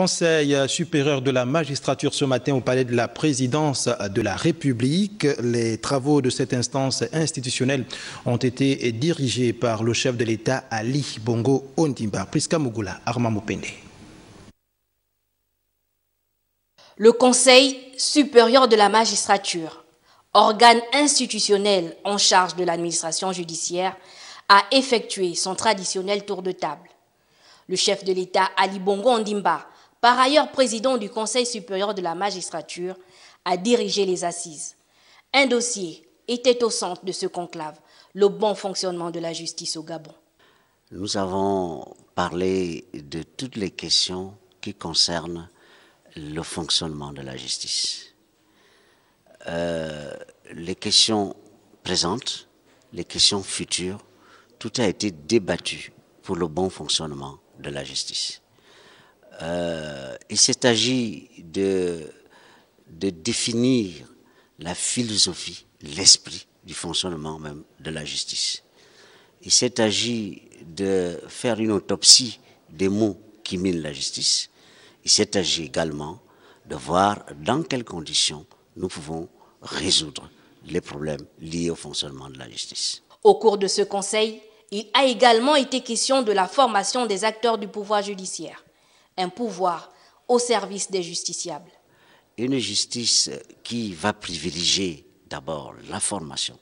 Conseil supérieur de la magistrature ce matin au palais de la présidence de la République. Les travaux de cette instance institutionnelle ont été dirigés par le chef de l'État Ali Bongo Ondimba. Priska Mugula, Arma Mopende. Le Conseil supérieur de la magistrature, organe institutionnel en charge de l'administration judiciaire, a effectué son traditionnel tour de table. Le chef de l'État, Ali Bongo Ondimba, par ailleurs président du Conseil supérieur de la magistrature, a dirigé les assises. Un dossier était au centre de ce conclave, le bon fonctionnement de la justice au Gabon. Nous avons parlé de toutes les questions qui concernent le fonctionnement de la justice. Euh, les questions présentes, les questions futures, tout a été débattu pour le bon fonctionnement de la justice. Euh, il s'est agi de, de définir la philosophie, l'esprit du fonctionnement même de la justice. Il s'est agi de faire une autopsie des mots qui minent la justice. Il s'est agi également de voir dans quelles conditions nous pouvons résoudre les problèmes liés au fonctionnement de la justice. Au cours de ce conseil, il a également été question de la formation des acteurs du pouvoir judiciaire un pouvoir au service des justiciables. Une justice qui va privilégier d'abord la formation,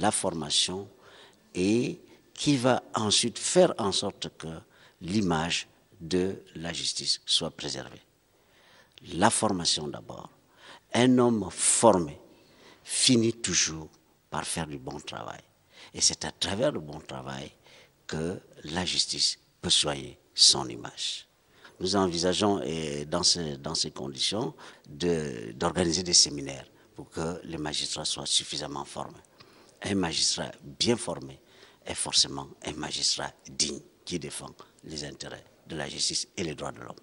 la formation et qui va ensuite faire en sorte que l'image de la justice soit préservée. La formation d'abord. Un homme formé finit toujours par faire du bon travail. Et c'est à travers le bon travail que la justice peut soigner son image. Nous envisageons, et dans, ces conditions, d'organiser des séminaires pour que les magistrats soient suffisamment formés. Un magistrat bien formé est forcément un magistrat digne qui défend les intérêts de la justice et les droits de l'homme.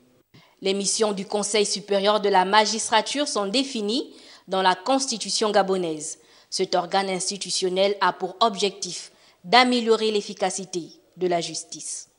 Les missions du Conseil supérieur de la magistrature sont définies dans la Constitution gabonaise. Cet organe institutionnel a pour objectif d'améliorer l'efficacité de la justice.